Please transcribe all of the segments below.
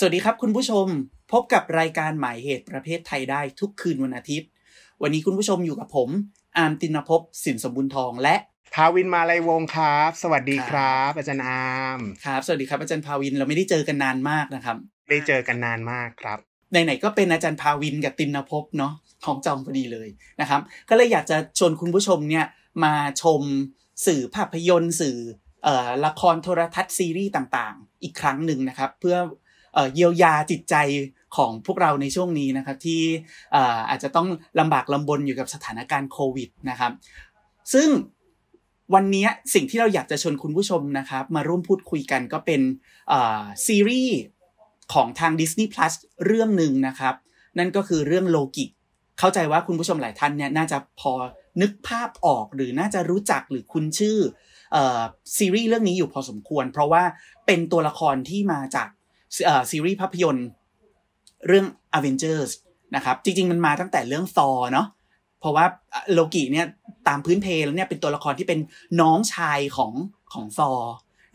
สวัสดีครับคุณผู้ชมพบกับรายการหมายเหตุประเภทไทยได้ทุกคืนวันอาทิตย์ วันนี้คุณผู้ชมอยู่กับผม อาร์มตินภพสินสมบุญทอง และภาวินมาลัยวงครับ สวัสดีครับ อาจารย์อามครับ สวัสดีครับอาจารย์ภาวินเราไม่ได้เจอกันนานมากนะครับได้เจอกันนานมากครับไหน ๆ ก็เป็นอาจารย์ภาวินกับตินภพเนาะท้องจองพอดีเลยนะครับ ก็เลยอยากจะชวนคุณผู้ชมเนี่ยมาชมสื่อภาพยนตร์ สื่อละครโทรทัศน์ซีรีส์ต่าง ๆ อีกครั้งหนึ่งนะครับเพื่อเยียวยาจิตใจของพวกเราในช่วงนี้นะครับที่อาจจะต้องลำบากลำบนอยู่กับสถานการณ์โควิดนะครับ ซึ่งวันนี้สิ่งที่เราอยากจะชวนคุณผู้ชมนะครับ มาร่วมพูดคุยกันก็เป็นซีรีส์ของทาง Disney Plus เรื่องหนึ่งนะครับ นั่นก็คือเรื่องโลกิเข้าใจว่าคุณผู้ชมหลายท่านเนี่ยน่าจะพอนึกภาพออกหรือน่าจะรู้จักหรือคุ้นชื่อซีรีส์เรื่องนี้อยู่พอสมควร เพราะว่าเป็นตัวละครที่มาจากซีรีส์ภาพยนตร์เรื่อง Avengers นะครับ จริง ๆ มันมาตั้งแต่เรื่องซอเนาะเพราะว่าโลกิเนี่ยตามพื้นเพแล้วเนี่ยเป็นตัวละครที่เป็นน้องชายของของซอ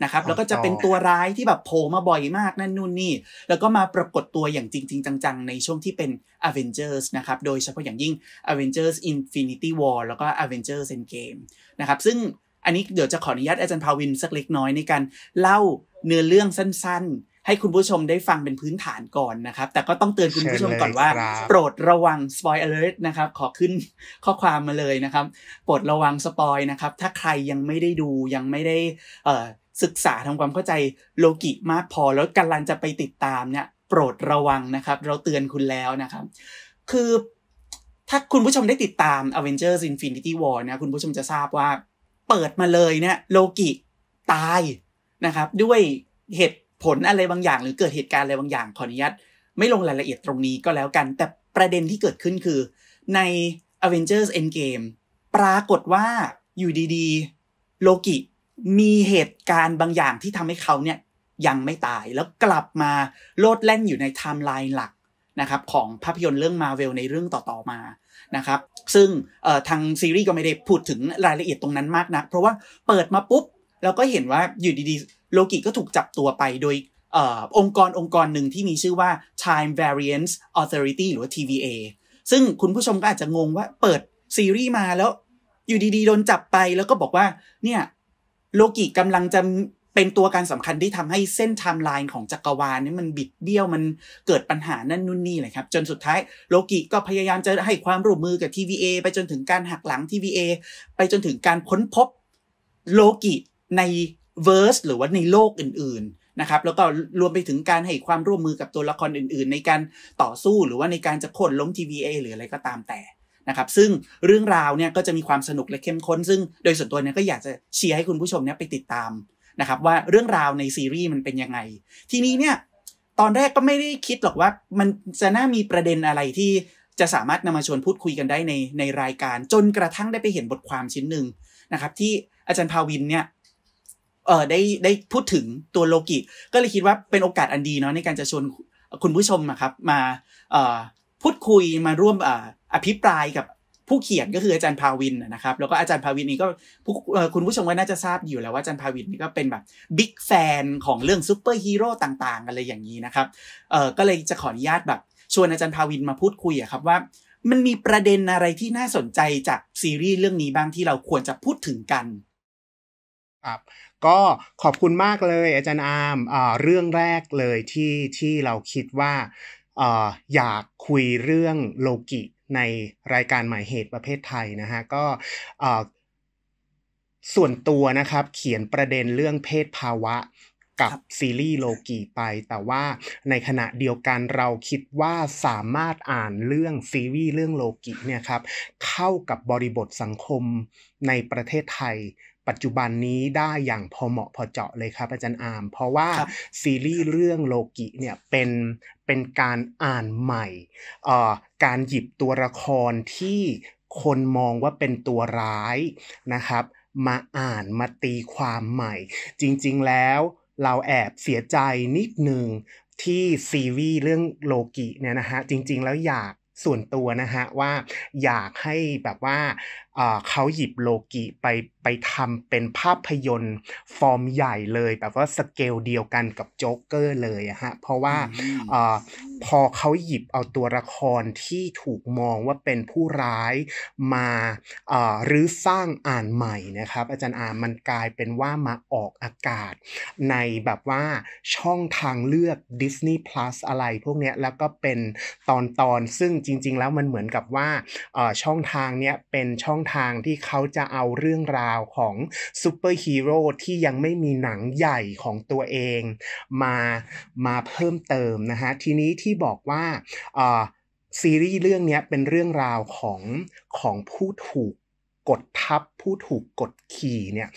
นะครับ แล้วก็จะเป็นตัวร้ายที่แบบโผล่มาบ่อยมากนั่นนู่นนี่ แล้วก็มาปรากฏตัวอย่างจริง ๆ จังๆ ในช่วงที่เป็น Avengers นะครับ โดยเฉพาะอย่างยิ่ง Avengers Infinity War แล้วก็ Avengers Endgame นะครับ ซึ่งอันนี้เดี๋ยวจะขออนุญาตอาจารย์พาวินสักเล็กน้อยในการเล่าเนื้อเรื่องสั้นๆให้คุณผู้ชมได้ฟังเป็นพื้นฐานก่อนนะครับ แต่ก็ต้องเตือนคุณผู้ชมก่อนว่า โปรดระวังสปอยเอร์นะครับ ขอขึ้นข้อความมาเลยนะครับ โปรดระวังสปอยนะครับ ถ้าใครยังไม่ได้ดูยังไม่ได้ศึกษาทำความเข้าใจโลกิมากพอแล้วกำลังจะไปติดตามเนี่ย โปรดระวังนะครับ เราเตือนคุณแล้วนะครับ คือ ถ้าคุณผู้ชมได้ติดตาม Avengers Infinity War นะคุณผู้ชมจะทราบว่า เปิดมาเลยเนี่ย โลกิตายนะครับ ด้วยเหตุผลอะไรบางอย่างหรือเกิดเหตุการณ์อะไรบางอย่าง ขออนุญาตไม่ลงรายละเอียดตรงนี้ก็แล้วกัน แต่ประเด็นที่เกิดขึ้นคือใน Avengers Endgame ปรากฏว่าอยู่ดีๆ โลกิ มีเหตุการณ์บางอย่างที่ทำให้เขาเนี่ยยังไม่ตายแล้วกลับมาโลดแล่นอยู่ในไทม์ไลน์หลักนะครับของภาพยนตร์เรื่องมาเวลในเรื่องต่อๆมานะครับ ซึ่งทางซีรีส์ก็ไม่ได้พูดถึงรายละเอียดตรงนั้นมากนะักเพราะว่าเปิดมาปุ๊บแล้วก็เห็นว่าอยู่ดีๆ โลกิก็ถูกจับตัวไปโดยอองค์กรองค์กรหนึ่งที่มีชื่อว่า Time Variance Authority หรือว่า TVA ซึ่งคุณผู้ชมก็อาจจะงงว่าเปิดซีรีส์มาแล้วอยู่ดีๆ โดนจับไปแล้วก็บอกว่าเนี่ยโลกิกำลังจะเป็นตัวการสำคัญที่ทำให้เส้นไทม์ไลน์ของจักรวาลนี่มันบิดเบี้ยวมันเกิดปัญหานั่นนู่นนี่เลยครับ จนสุดท้ายโลกิก็พยายามจะให้ความร่วมมือกับ TVA ไปจนถึงการหักหลัง TVA ไปจนถึงการค้นพบโลกิในเวอร์สหรือว่าในโลกอื่นๆนะครับแล้วก็รวมไปถึงการให้ความร่วมมือกับตัวละครอื่นๆ ในการต่อสู้หรือว่าในการจะโค่นล้ม TVA หรืออะไรก็ตามแต่นะครับซึ่งเรื่องราวเนี่ยก็จะมีความสนุกและเข้มข้น ซึ่ง โดยส่วนตัวเนี่ยก็อยากจะเชียร์ให้คุณผู้ชมเนี่ยไปติดตามนะครับว่าเรื่องราวในซีรีส์มันเป็นยังไง ทีนี้เนี่ยตอนแรกก็ไม่ได้คิดหรอกว่ามันจะน่ามีประเด็นอะไรที่จะสามารถนำมาชวนพูดคุยกันได้ในในรายการจนกระทั่งได้ไปเห็นบทความชิ้นหนึ่งนะครับที่อาจารย์ภาวินเนี่ยเออได้ได้พูดถึงตัวโลกิก็เลยคิดว่าเป็นโอกาสอันดีเนาะในการจะชวนคุณผู้ชมนะครับมาเอ่อพูดคุยมาร่วมออภิปรายกับผู้เขียนก็คืออาจารย์ภาวินนะครับ แล้วก็อาจารย์ภาวินนี่ก็คุณผู้ชมก็น่าจะทราบอยู่แล้วว่าอาจารย์ภาวินนี่ก็เป็นแบบบิ๊กแฟนของเรื่องซูเปอร์ฮีโร่ต่างๆอะไรอย่างนี้นะครับเออก็เลยจะขออนุญาตแบบ ชวนอาจารย์ภาวินมาพูดคุยอะครับว่า มันมีประเด็นอะไรที่น่าสนใจจากซีรีส์เรื่องนี้บ้างที่เราควรจะพูดถึงกันครับก็ขอบคุณมากเลย อาจารย์อาร์มเรื่องแรกเลยที่ที่เราคิดว่าอยากคุยเรื่องโลกิในรายการหมายเหตุประเภทไทยนะฮะก็ส่วนตัวนะครับ เขียนประเด็นเรื่องเพศภาวะกับซีรีส์โลกีไป แต่ว่าในขณะเดียวกันเราคิดว่าสามารถอ่านเรื่องซีรีส์เรื่องโลกีเนี่ยครับเข้ากับบริบทสังคมในประเทศไทยปัจจุบันนี้ได้อย่างพอเหมาะพอเจาะเลยครับอาจารย์อามเพราะว่าซีรีส์เรื่องโลกิเนี่ยเป็นเป็นการอ่านใหม่ การหยิบตัวละครที่คนมองว่าเป็นตัวร้ายนะครับ มาอ่านมาตีความใหม่ จริงๆแล้วเราแอบเสียใจนิดหนึ่งที่ซีรีส์เรื่องโลกิเนี่ยนะฮะจริงๆแล้วอยากส่วนตัวนะฮะว่าอยากให้แบบว่าเขาหยิบโลกิไปไปทำเป็นภาพยนตร์ฟอร์มใหญ่เลยแบบว่าสเกลเดียวกันกับโจ๊กเกอร์เลยะฮะเพราะว่าพอเขาหยิบเอาตัวละครที่ถูกมองว่าเป็นผู้ร้ายมาหรือสร้างอ่านใหม่นะครับ อาจารย์อามันกลายเป็นว่ามาออกอากาศในแบบว่าช่องทางเลือก Disney Plus อะไรพวกนี้แล้วก็เป็นตอนตอนซึ่งจริงๆ แล้วมันเหมือนกับว่าช่องทางเนี้ยเป็นช่องทางที่เขาจะเอาเรื่องราวของซูเปอร์ฮีโร่ที่ยังไม่มีหนังใหญ่ของตัวเอง มา มาเพิ่มเติมนะฮะทีนี้ที่บอกว่าซีรีส์เรื่องนี้เป็นเรื่องราวของของผู้ถูกกดทับผู้ถูกกดขี่เนี่ย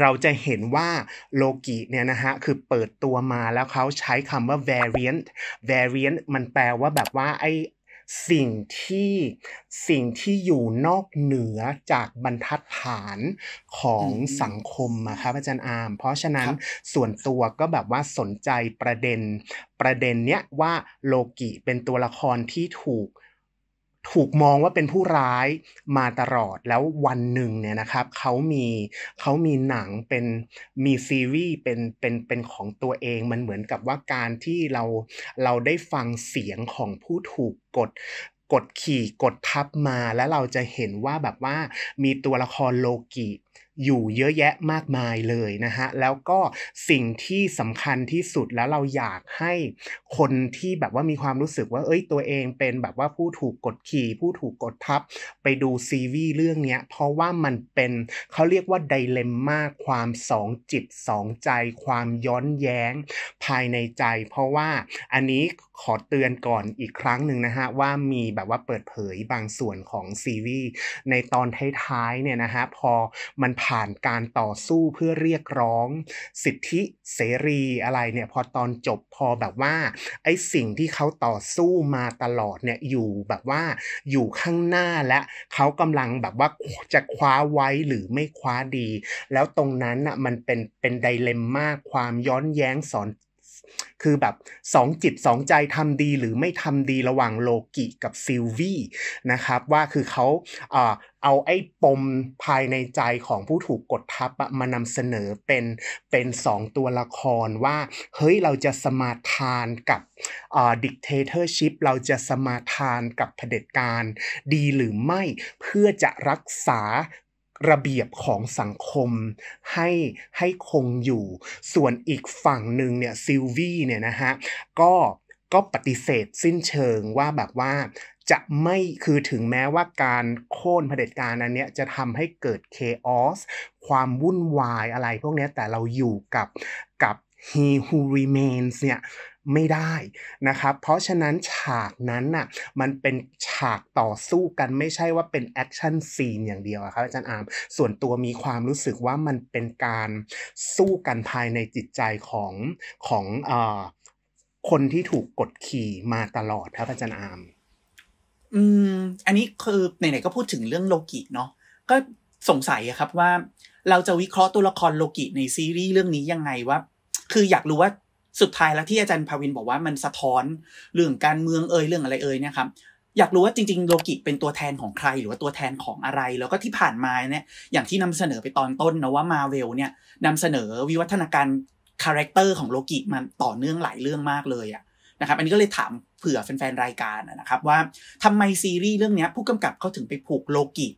เราจะเห็นว่าโลกิเนี่ยนะฮะ คือเปิดตัวมาแล้วเขาใช้คำว่า variant variant มันแปลว่าแบบว่าไอสิ่งที่สิ่งที่อยู่นอกเหนือจากบรรทัดฐานของสังคมอะครับอาจารย์อาร์ม เพราะฉะนั้นส่วนตัวก็แบบว่าสนใจประเด็นประเด็นเนี้ยว่าโลกิเป็นตัวละครที่ถูกถูกมองว่าเป็นผู้ร้ายมาตลอดแล้ววันหนึ่งเนี่ยนะครับเขามีเขามีหนังเป็นมีซีรีส์เป็นเป็นเป็นของตัวเองมันเหมือนกับว่าการที่เราเราได้ฟังเสียงของผู้ถูกกดกดขี่กดทับมาแล้วเราจะเห็นว่าแบบว่ามีตัวละครโลกิอยู่เยอะแยะมากมายเลยนะฮะ แล้วก็สิ่งที่สำคัญที่สุดแล้วเราอยากให้คนที่แบบว่ามีความรู้สึกว่าเอ้ยตัวเองเป็นแบบว่าผู้ถูกกดขี่ ผู้ถูกกดทับไปดูซีรีส์เรื่องนี้เพราะว่ามันเป็นเขาเรียกว่าไดเลมม่าความสองจิตสองใจ ความย้อนแย้งภายในใจ เพราะว่าอันนี้ขอเตือนก่อนอีกครั้งหนึ่งนะฮะว่ามีแบบว่าเปิดเผยบางส่วนของซีรีส์ในตอนท้ายๆเนี่ยนะฮะพอมันผ่านการต่อสู้เพื่อเรียกร้อง สิทธิเสรีอะไรเนี่ย พอตอนจบพอแบบว่า ไอ้สิ่งที่เขาต่อสู้มาตลอดเนี่ยอยู่แบบว่าอยู่ข้างหน้าและเขากำลังแบบว่าจะคว้าไว้หรือไม่คว้าดี แล้วตรงนั้นน่ะมันเป็นเป็นไดเลมม่าความย้อนแย้งสอนคือแบบสองจิตสองใจทำดีหรือไม่ทำดีระหว่างโลกิ กับซิลวี่นะครับ ว่าคือเขาเอาไอ้ปมภายในใจของผู้ถูกกดทับมานำเสนอเป็น เป็นสองตัวละครว่า เฮ้ยเราจะสมาทานกับดิกเตเตอร์ชิพเราจะสมาทานกับเผด็จการ ดีหรือไม่เพื่อจะรักษาระเบียบของสังคมให้ให้คงอยู่ส่วนอีกฝั่งหนึ่งเนี่ยซิลวี่เนี่ยนะฮะก็ก็ปฏิเสธสิ้นเชิงว่าแบบว่าจะไม่คือถึงแม้ว่าการโค่นเผด็จการอันเนี้ยจะทำให้เกิดเคออสความวุ่นวายอะไรพวกนี้แต่เราอยู่กับกับ he who remains เนี่ยไม่ได้นะครับ เพราะฉะนั้นฉากนั้นน่ะ มันเป็นฉากต่อสู้กันไม่ใช่ว่าเป็นแอคชั่นซีนอย่างเดียวครับอาจารย์อามส่วนตัวมีความรู้สึกว่ามันเป็นการสู้กันภายในจิตใจของของออคนที่ถูกกดขี่มาตลอดครับอาจารย์อามอืม อันนี้คือไหนๆก็พูดถึงเรื่องโลกิเนาะก็สงสัยครับว่าเราจะวิเคราะห์ตัวละครโลกิในซีรีส์เรื่องนี้ยังไงว่าคืออยากรู้ว่าสุดท้ายแล้วที่อาจารย์ภาวินบอกว่ามันสะท้อนเรื่องการเมืองเอ่ยเรื่องอะไรเอ่ยเนี่ยครับอยากรู้ว่าจริง ๆ โลกิเป็นตัวแทนของใคร หรือว่าตัวแทนของอะไร แล้วก็ที่ผ่านมาเนี่ย อย่างที่นำเสนอไปตอนต้นนะว่ามาเวลเนี่ยนำเสนอวิวัฒนาการคาแรคเตอร์ของโลกิมันต่อเนื่องหลายเรื่องมากเลยอะนะครับ อันนี้ก็เลยถามเผื่อแฟนๆรายการนะครับว่าทำไมซีรีส์เรื่องนี้ผู้กำกับเขาถึงไปผูกโลกิ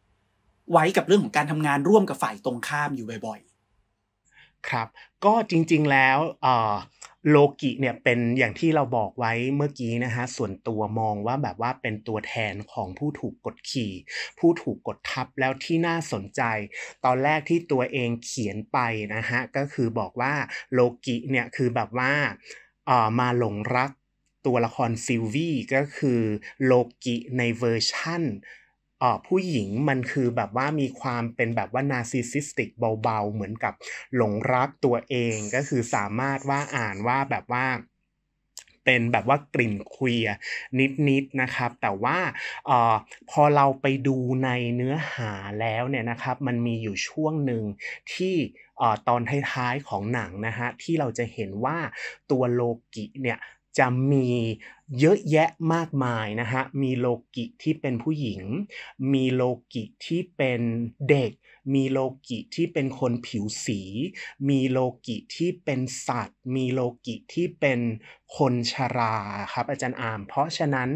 ไว้กับเรื่องของการทำงานร่วมกับฝ่ายตรงข้ามอยู่บ่อย ๆ ครับ ก็จริงๆแล้วโลกิเนี่ยเป็นอย่างที่เราบอกไว้เมื่อกี้นะฮะส่วนตัวมองว่าแบบว่าเป็นตัวแทนของผู้ถูกกดขี่ ผู้ถูกกดทับแล้วที่น่าสนใจ ตอนแรกที่ตัวเองเขียนไปนะฮะก็คือบอกว่าโลกิเนี่ยคือแบบว่าเอ่อมาหลงรักตัวละครซิลวี่ก็คือโลกิในเวอร์ชั่นผู้หญิงมันคือแบบว่ามีความเป็นแบบว่านาซิซิสติกเบาๆ เหมือนกับหลงรักตัวเอง ก็คือสามารถว่าอ่านว่าแบบว่าเป็นแบบว่ากลิ่นคุยนิดๆนนะครับ แต่ว่าออพอเราไปดูในเนื้อหาแล้วเนี่ยนะครับ มันมีอยู่ช่วงหนึ่งที่ตอนท้ายๆของหนังนะฮะที่เราจะเห็นว่าตัวโลกิเนี่ยจะมีเยอะแยะมากมายนะฮะ มีโลกิที่เป็นผู้หญิง มีโลกิที่เป็นเด็ก มีโลกิที่เป็นคนผิวสี มีโลกิที่เป็นสัตว์ มีโลกิที่เป็นคนชาราครับ อาจารย์อาม เพราะฉะนั้น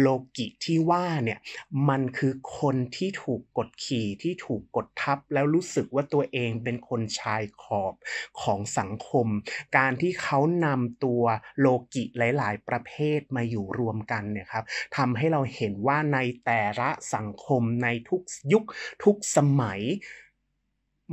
โลกิที่ว่าเนี่ยมันคือคนที่ถูกกดขี่ที่ถูกกดทับแล้วรู้สึกว่าตัวเองเป็นคนชายขอบของสังคม การที่เขานำตัวโลกิหลาย ๆ ประเภทมาอยู่รวมกันเนี่ยครับทำให้เราเห็นว่าในแต่ละสังคมในทุกยุค ทุกสมัย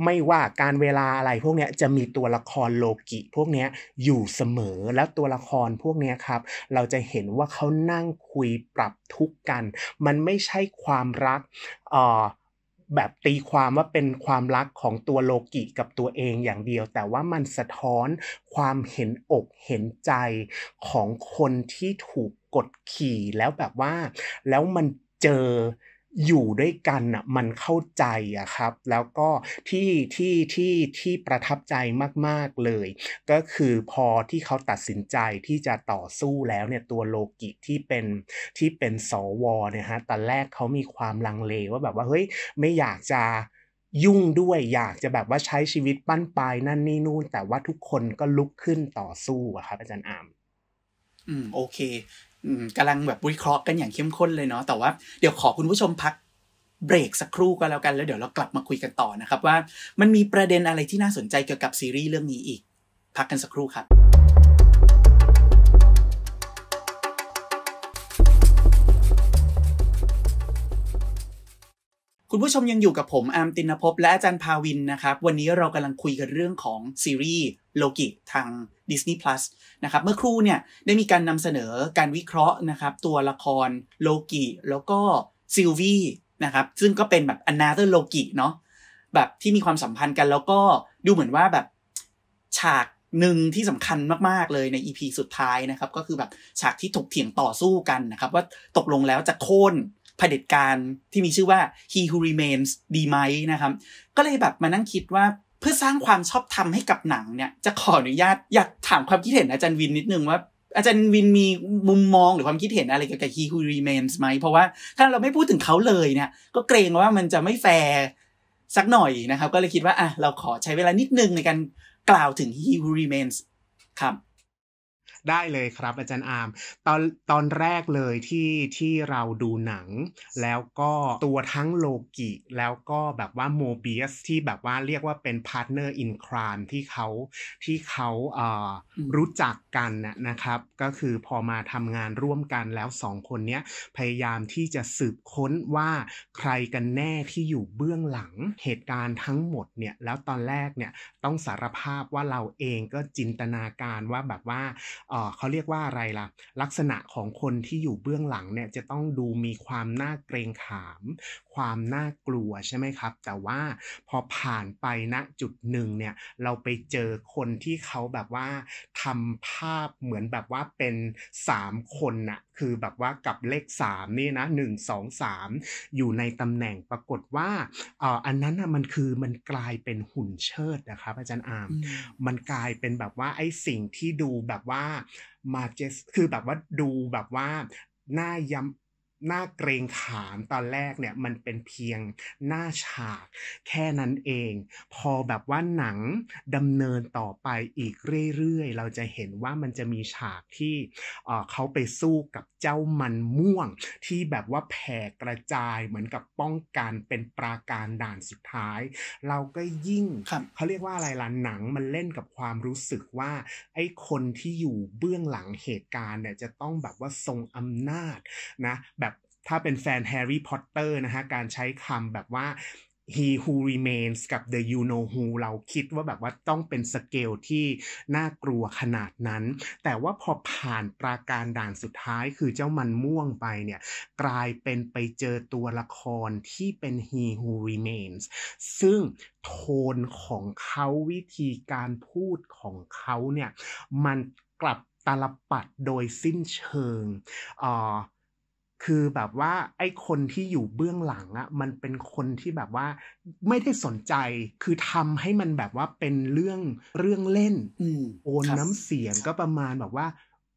ไม่ว่าการเวลาอะไรพวกนี้จะมีตัวละครโลกิพวกนี้อยู่เสมอแล้วตัวละครพวกนี้ครับ เราจะเห็นว่าเขานั่งคุยปรับทุกกัน มันไม่ใช่ความรักอ่แบบตีความว่าเป็นความรักของตัวโลกิกับตัวเองอย่างเดียว แต่ว่ามันสะท้อนความเห็นอกเห็นใจของคนที่ถูกกดขี่แล้วแบบว่าแล้วมันเจออยู่ด้วยกันอ่ะมันเข้าใจอ่ะครับ แล้วก็ที่ที่ที่ที่ประทับใจมาก ๆ เลย ก็คือพอที่เขาตัดสินใจที่จะต่อสู้แล้วเนี่ยตัวโลกิที่เป็นที่เป็นสว เนี่ยฮะตอนแรกเขามีความลังเล ว่าแบบว่าเฮ้ย ไม่อยากจะยุ่งด้วย อยากจะแบบว่าใช้ชีวิตปั้นปลายนั่นนี่นู่นแต่ว่าทุกคนก็ลุกขึ้นต่อสู้อะครับอาจารย์อามอืมโอเคกำลังแบบวิเคราะห์กันอย่างเข้มข้นเลยเนาะแต่ว่าเดี๋ยวขอคุณผู้ชมพักเบรกสักครู่ก็แล้วกันแล้วเดี๋ยวเรากลับมาคุยกันต่อนะครับว่ามันมีประเด็นอะไรที่น่าสนใจเกี่ยวกับซีรีส์เรื่องนี้อีกพักกันสักครู่ครับคุณผู้ชมยังอยู่กับผม อามตินภพ และอาจารย์ภาวินนะครับ วันนี้เรากำลังคุยกันเรื่องของซีรีส์โลกิทาง Disney Plus นะครับเมื่อครู่เนี่ยได้มีการนำเสนอการวิเคราะห์นะครับ ตัวละครโลกิแล้วก็ซิลวี่นะครับซึ่งก็เป็นแบบอนาเตอร์โลกิเนาะแบบที่มีความสัมพันธ์กันแล้วก็ดูเหมือนว่าแบบฉากหนึ่งที่สำคัญมาก ๆ เลยใน EP สุดท้ายนะครับ ก็คือแบบ ฉากที่ถกเถียงต่อสู้กันนะครับว่าตกลงแล้วจะโค่นเผด็จการที่มีชื่อว่า He Who Remains ดีไหมนะครับ ก็เลยแบบมานั่งคิดว่า เพื่อสร้างความชอบธรรมให้กับหนังเนี่ยจะขออนุญาตอยากถามความคิดเห็นอาจารย์วินนิดนึงว่า อาจารย์วินมีมุมมองหรือความคิดเห็นอะไรเกี่ยวกับ He Who Remains ไหม เพราะว่าถ้าเราไม่พูดถึงเขาเลยเนี่ยก็เกรงว่ามันจะไม่แฟร์สักหน่อยนะครับ ก็เลยคิดว่าอ่ะเราขอใช้เวลานิดนึงในการกล่าวถึง He Who Remains ครับได้เลยครับอาจารย์อาร์ม ตอนตอนแรกเลยที่ที่เราดูหนัง แล้วก็ตัวทั้งโลกิ แล้วก็แบบว่าโมบิสที่แบบว่าเรียกว่าเป็นพาร์ทเนอร์อินครามที่เขาที่เขาเอ่อรู้จักกันนะครับ ก็คือพอมาทำงานร่วมกันแล้วสองคนนี้พยายามที่จะสืบค้นว่าใครกันแน่ที่อยู่เบื้องหลังเหตุการณ์ทั้งหมดเนี่ยแล้วตอนแรกเนี่ยต้องสารภาพว่าเราเองก็จินตนาการว่าแบบว่าเขาเรียกว่าอะไรล่ะลักษณะของคนที่อยู่เบื้องหลังเนี่ยจะต้องดูมีความน่าเกรงขาม ความน่ากลัวใช่ไหมครับ แต่ว่าพอผ่านไปณจุดหนึ่งเนี่ยเราไปเจอคนที่เขาแบบว่าทำภาพเหมือนแบบว่าเป็น 3 คนนะ่ะคือแบบว่ากับเลข3นี่นะ 1 2 3อยู่ในตำแหน่งปรากฏว่าอออันนั้นนะมันคือมันกลายเป็นหุ่นเชิดนะครับอาจารย์อามมันกลายเป็นแบบว่าไอ้สิ่งที่ดูแบบว่ามาเจสคือแบบว่า ดูแบบว่า หน้าย้ำหน้าเกรงขามตอนแรกเนี่ยมันเป็นเพียงหน้าฉาก แค่นั้นเอง พอแบบว่าหนังดำเนินต่อไปอีกเรื่อยๆเราจะเห็นว่ามันจะมีฉากที่เขาไปสู้กับเจ้ามันม่วง ที่แบบว่าแผ่กระจายเหมือนกับป้องกันเป็นปราการด่านสุดท้าย เราก็ยิ่งเขาเรียกว่าอะไรล่ะหนังมันเล่นกับความรู้สึกว่าไอ้คนที่อยู่เบื้องหลังเหตุการณ์เนี่ยจะต้องแบบว่าทรงอำนาจนะแบบถ้าเป็นแฟนแฮร์รี่พอตเตอร์นะฮะการใช้คำแบบว่า he who remains กับ the you know who เราคิดว่าแบบว่าต้องเป็นสเกลที่น่ากลัวขนาดนั้น แต่ว่าพอผ่านปราการด่านสุดท้ายคือเจ้ามันม่วงไปเนี่ย กลายเป็นไปเจอตัวละครที่เป็น he who remains ซึ่งโทนของเขาวิธีการพูดของเขาเนี่ย มันกลับตลปัดโดยสิ้นเชิงอ่าคือแบบว่าไอ้คนที่อยู่เบื้องหลังอะมันเป็นคนที่แบบว่า ไม่ได้สนใจคือทำให้มันแบบว่าเป็นเรื่องเรื่องเล่นโอนน้ำเสียงก็ประมาณแบบว่า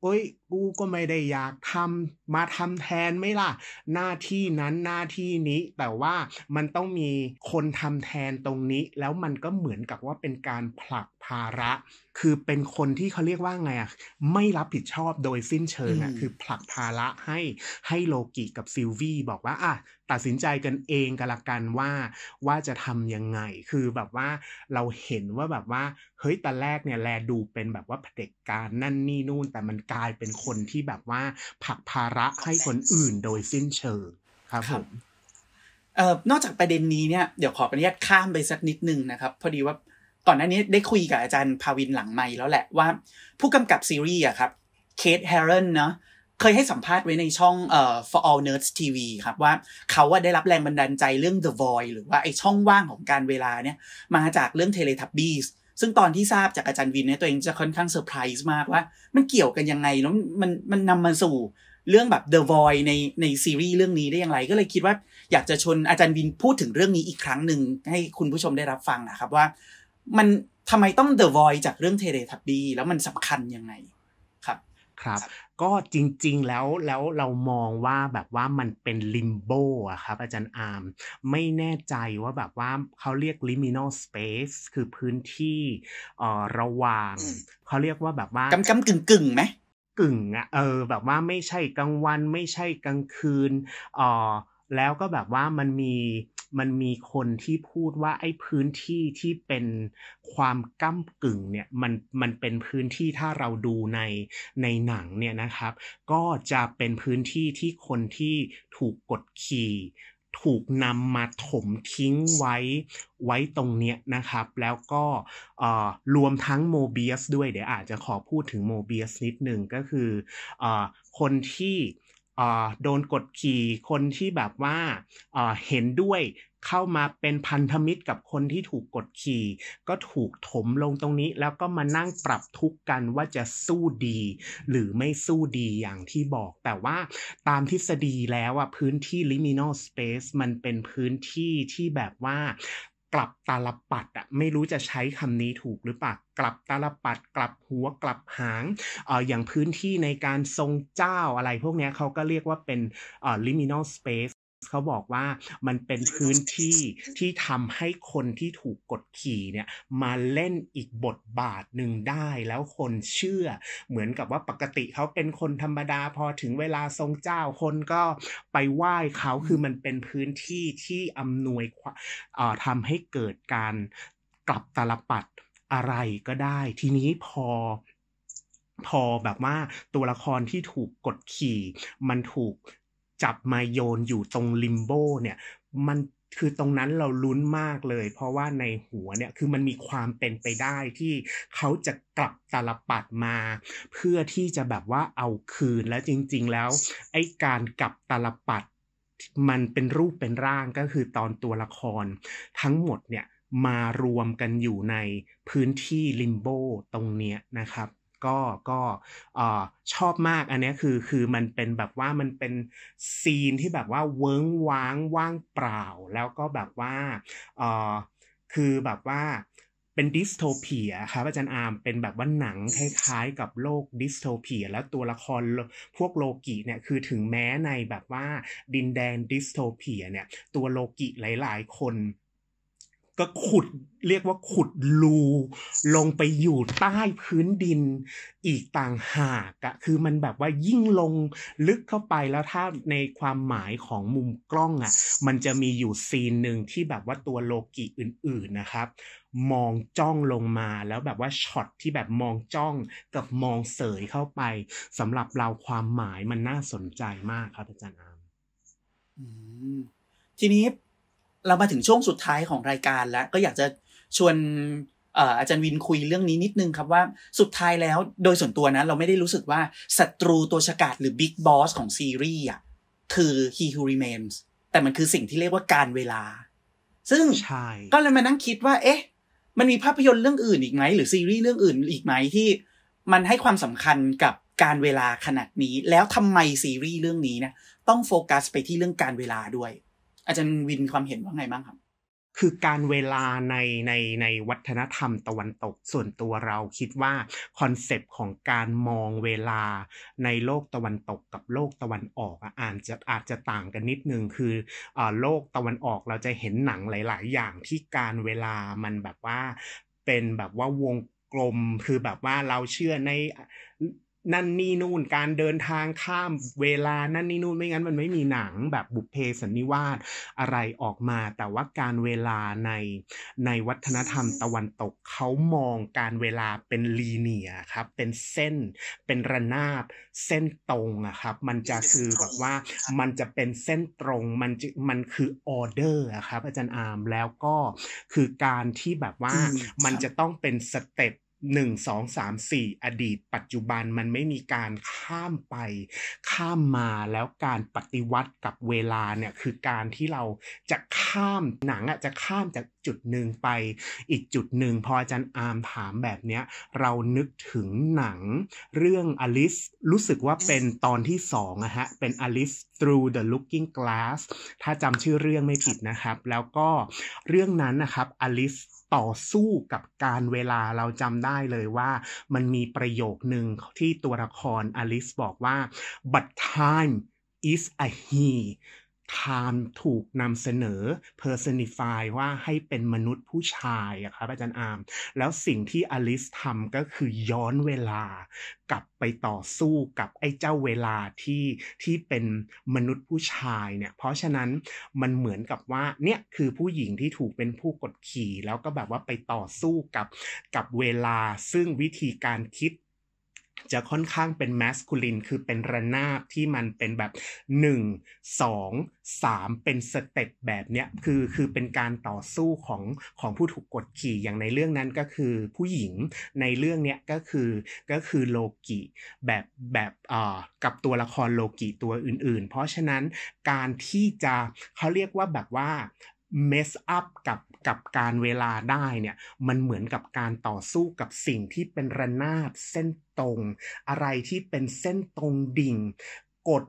โอ้ย กูก็ไม่ได้อยากทำมาทำแทนไม่ล่ะ หน้าที่นั้นหน้าที่นี้ แต่ว่ามันต้องมีคนทำแทนตรงนี้ แล้วมันก็เหมือนกับว่าเป็นการผลักภาระคือเป็นคนที่เขาเรียกว่าไงอ่ะไม่รับผิดชอบโดยสิ้นเชิงอ่ะคือ ผลักภาระให้ให้โลกิกับซิลวี่ บอกว่า อ่ะตัดสินใจกันเองกันละกันว่าว่าจะทำยังไง คือแบบว่าเราเห็นว่าแบบว่าเฮ้ยตอนแรกเนี่ยแลดูเป็นแบบว่าเผด็จการนั่นนี่นู่น แต่มันกลายเป็นคนที่แบบว่าผลักภาระให้คนอื่นโดยสิ้นเชิงครับผมเอ่อนอกจากประเด็นนี้เนี่ยเดี๋ยวขออนุญาตข้ามไปสักนิดนึงนะครับ พอดีว่าก่อนหน้านี้ได้คุยกับอาจารย์ภาวินหลังไม้แล้วแหละว่าผู้กำกับซีรีส์อะครับเคทเฮรเรนเนาะเคยให้สัมภาษณ์ไว้ในช่องเอ่อ for all nerds tv ครับว่าเขาว่าได้รับแรงบันดาลใจเรื่อง the void หรือว่าไอช่องว่างของการเวลาเนี่ยมาจากเรื่อง teletubbies ซึ่งตอนที่ทราบจากอาจารย์วินเนี่ยตัวเองจะค่อนข้างเซอร์ไพรส์มากว่ามันเกี่ยวกันยังไงแล้วมันมันนำมาสู่ เรื่องแบบ The Void ในในซีรีส์เรื่องนี้ได้อย่างไรก็เลยคิดว่าอยากจะชวนอาจารย์วินพูดถึงเรื่องนี้อีกครั้งหนึ่งให้คุณผู้ชมได้รับฟังนะครับว่ามันทำไมต้อง The Void จากเรื่องเทเลทับบีแล้วมันสำคัญยังไงครับ ครับ ก็จริงๆแล้วแล้วเรามองว่าแบบว่ามันเป็นลิมโบอะครับอาจารย์อาร์มไม่แน่ใจว่าแบบว่าเขาเรียกลิมินอลสเปซคือพื้นที่ เอ่อระหว่างเขาเรียกว่าแบบว่ากำกำกึ่งกึ่งไหมกึ่งอะเออ แบบว่าไม่ใช่กลางวัน ไม่ใช่กลางคืนเอ่อแล้วก็แบบว่ามันมีมันมีคนที่พูดว่าไอ้พื้นที่ที่เป็นความก้ากึ่งเนี่ยมันมันเป็นพื้นที่ถ้าเราดูในในหนังเนี่ยนะครับ ก็จะเป็นพื้นที่ที่คนที่ถูกกดขี่ถูกนำมาถมทิ้งไว้ไว้ตรงเนี้ยนะครับ แล้วก็รวมทั้งโมเบียสด้วย เดี๋ยวอาจจะขอพูดถึงโมเบียสนิดหนึ่งก็คืออคนที่โดนกดขี่คนที่แบบว่าเห็นด้วยเข้ามาเป็นพันธมิตรกับคนที่ถูกกดขี่ ก็ถูกถมลงตรงนี้แล้วก็มานั่งปรับทุกกันว่าจะสู้ดีหรือไม่สู้ดีอย่างที่บอก แต่ว่าตามทฤษฎีแล้วอะพื้นที่ liminal space มันเป็นพื้นที่ที่แบบว่ากลับตาลปัดอะไม่รู้จะใช้คำนี้ถูกหรือเปล่ากลับตาลปัดกลับหัวกลับหางเอ่ออย่างพื้นที่ในการทรงเจ้าอะไรพวกนี้เขาก็เรียกว่าเป็นเอ่อ liminal space เขาบอกว่ามันเป็นพื้นที่ที่ทำให้คนที่ถูกกดขี่เนี่ย มาเล่นอีกบทบาทหนึ่งได้ แล้วคนเชื่อ เหมือนกับว่าปกติ เขาเป็นคนธรรมดาพอถึงเวลาทรงเจ้าคนก็ไปไหว้เขาคือมันเป็นพื้นที่ที่อำนวยความทำให้เกิดการ กลับตลปัดอะไรก็ได้ ทีนี้พอพอแบบว่า ตัวละครที่ถูกกดขี่ มันถูกจับมาโยนอยู่ตรงลิมโบเนี่ยมันคือตรงนั้นเราลุ้นมากเลย เพราะว่าในหัวเนี่ยคือมันมีความเป็นไปได้ที่เขาจะกลับตาลปัดมา เพื่อที่จะแบบว่าเอาคืนแล้วจริงๆแล้ว ไอ้การกลับตาลปัดมันเป็นรูปเป็นร่างก็คือตอนตัวละครทั้งหมดเนี่ยมารวมกันอยู่ในพื้นที่ลิมโบตรงเนี้ยนะครับก็ก็ชอบมากอันนี้คือคือมันเป็นแบบว่ามันเป็นซีนที่แบบว่าเวิ้งว้างว่างเปล่า แล้วก็แบบว่าคือแบบว่าเป็นดิสโทเปียครับอาจารย์อาร์มเป็นแบบว่าหนังคล้ายๆกับโลกดิสโทเปีย แล้วตัวละครพวกโลกิเนี่ยคือถึงแม้ในแบบว่าดินแดนดิสโทเปียเนี่ยตัวโลกิหลาย ๆ คนก็ขุดเรียกว่าขุดรูลงไปอยู่ใต้พื้นดินอีกต่างหากอะคือมันแบบว่ายิ่งลงลึกเข้าไปแล้วถ้าในความหมายของมุมกล้องอะมันจะมีอยู่ซีนหนึ่งที่แบบว่าตัวโลกิอื่นๆนะครับ มองจ้องลงมา แล้วแบบว่าช็อต ที่แบบมองจ้อง กับมองเสยเข้าไปสำหรับเราความหมายมันน่าสนใจมากครับอาจารย์อามทีนี้เรามาถึงช่วงสุดท้ายของรายการแล้ว ก็อยากจะชวนอาจารย์วินคุยเรื่องนี้นิดนึงครับว่าสุดท้ายแล้วโดยส่วนตัวนะเราไม่ได้รู้สึกว่าศัตรูตัวฉกาจหรือบิ๊กบอสของซีรีส์อ่ะคือ he who remains แต่มันคือสิ่งที่เรียกว่าการเวลา ซึ่งก็เลยมานั่งคิดว่า เอ๊ะ มันมีภาพยนตร์เรื่องอื่นอีกไหม หรือซีรีส์เรื่องอื่น อีกไหมที่ มันให้ความสำคัญกับการเวลาขนาดนี้ แล้วทำไมซีรีส์เรื่องนี้นะต้องโฟกัสไปที่เรื่องการเวลาด้วยอาจารย์วินความเห็นว่าไงบ้างครับ คือการเวลาในในในวัฒนธรรมตะวันตกส่วนตัวเราคิดว่าคอนเซปต์ของการมองเวลาในโลกตะวันตกกับโลกตะวันออกอาจจะอาจจะต่างกันนิดนึง คือโลกตะวันออกเราจะเห็นหนังหลาย ๆ อย่างที่การเวลามันแบบว่าเป็นแบบว่าวงกลมคือแบบว่าเราเชื่อในนั่นนี่นู่นการเดินทางข้ามเวลา นั่นนี่นู่นไม่งั้นมันไม่มีหนังแบบบุพเพสันนิวาสอะไรออกมา แต่ว่าการเวลาในในวัฒนธรรมตะวันตกเขามองการเวลาเป็นลีเนียครับ เป็นเส้น เป็นระนาบเส้นตรงอะครับ มันจะคือแบบว่ามันจะเป็นเส้นตรง มันจมันคือออเดอร์อะครับอาจารย์อาร์ม แล้วก็คือการที่แบบว่ามันจะต้องเป็นสเต็ปหนึ่งสองสามสี่อดีตปัจจุบันมันไม่มีการข้ามไป ข้ามมาแล้วการปฏิวัติกับเวลาเนี่ยคือการที่เราจะข้ามหนังอะจะข้ามจากจุดหนึ่งไปอีกจุดหนึ่งพออาจารย์อาร์มถามแบบเนี้ย เรานึกถึงหนังเรื่องอลิสรู้สึกว่าเป็นตอนที่สองอะฮะเป็นอลิส through the looking glass ถ้าจำชื่อเรื่องไม่ผิดนะครับ แล้วก็เรื่องนั้นนะครับอลิสต่อสู้กับการเวลาเราจำได้เลยว่ามันมีประโยคหนึ่งที่ตัวละครอลิสบอกว่า but time is a he ไทม์ถูกนำเสนอเพอร์เซนิฟายว่าให้เป็นมนุษย์ผู้ชายอะครับอาจารย์อาม แล้วสิ่งที่อลิสทำก็คือย้อนเวลากลับไปต่อสู้กับไอ้เจ้าเวลาที่ที่เป็นมนุษย์ผู้ชายเนี่ย เพราะฉะนั้นมันเหมือนกับว่าเนี่ยคือผู้หญิงที่ถูกเป็นผู้กดขี่ แล้วก็แบบว่าไปต่อสู้กับ กับเวลาซึ่งวิธีการคิดจะค่อนข้างเป็นแมสคูลินคือเป็นระนาบที่มันเป็นแบบ1 2 3 เป็นสเต็ปแบบเนี้ยคือคือเป็นการต่อสู้ของของผู้ถูกกดขี่อย่างในเรื่องนั้นก็คือผู้หญิงในเรื่องเนี้ยก็คือก็คือโลกิแบบแบบอ่ากับตัวละครโลกิตัวอื่นๆ เพราะฉะนั้นการที่จะเขาเรียกว่าแบบว่า mess up กับกับการเวลาได้เนี่ย มันเหมือนกับการต่อสู้กับสิ่งที่เป็นระนาบเส้นตรง อะไรที่เป็นเส้นตรงดิ่งกด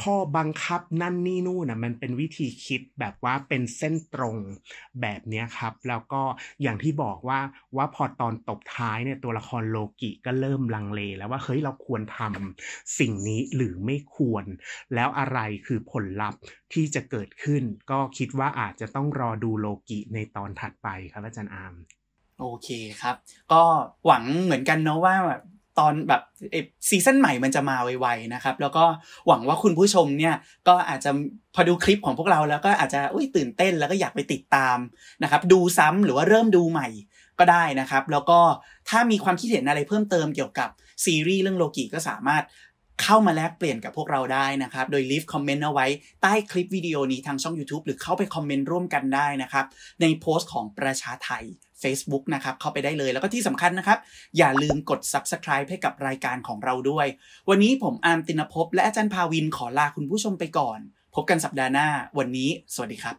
ข้อบังคับนั่นนี่นู่นนะมันเป็นวิธีคิดแบบว่าเป็นเส้นตรงแบบนี้ครับ แล้วก็อย่างที่บอกว่าว่าพอตอนตบท้ายเนี่ยตัวละครโลกิก็เริ่มลังเลแล้วว่าเฮ้ยเราควรทำสิ่งนี้หรือไม่ควร แล้วอะไรคือผลลัพธ์ที่จะเกิดขึ้น ก็คิดว่าอาจจะต้องรอดูโลกิในตอนถัดไปครับอาจารย์อาม โอเคครับ ก็หวังเหมือนกันเนาะว่าตอนแบบซีซั่นใหม่มันจะมาไวๆนะครับ แล้วก็หวังว่าคุณผู้ชมเนี่ยก็อาจจะพอดูคลิปของพวกเรา แล้วก็อาจจะอุ้ยตื่นเต้นแล้วก็อยากไปติดตามนะครับดูซ้ำหรือว่าเริ่มดูใหม่ก็ได้นะครับ แล้วก็ถ้ามีความคิดเห็นอะไรเพิ่มเติมเกี่ยวกับ ซีรีส์เรื่องโลกิก็สามารถเข้ามาแลกเปลี่ยนกับพวกเราได้นะครับ โดยลิฟคอมเมนต์เอาไว้ ใต้คลิปวิดีโอนี้ทางช่อง YouTube หรือเข้าไปคอมเมนต์ร่วมกันได้นะครับในโพสต์ของประชาไทย f c e b o o k นะครับเข้าไปได้เลยแล้วก็ที่สำคัญนะครับ อย่าลืมกด Subscribe ให้กับรายการของเราด้วย วันนี้ผมอาร์มตินภพและอาจารย์ภาวินขอลาคุณผู้ชมไปก่อน พบกันสัปดาห์หน้าวันนี้ สวัสดีครับ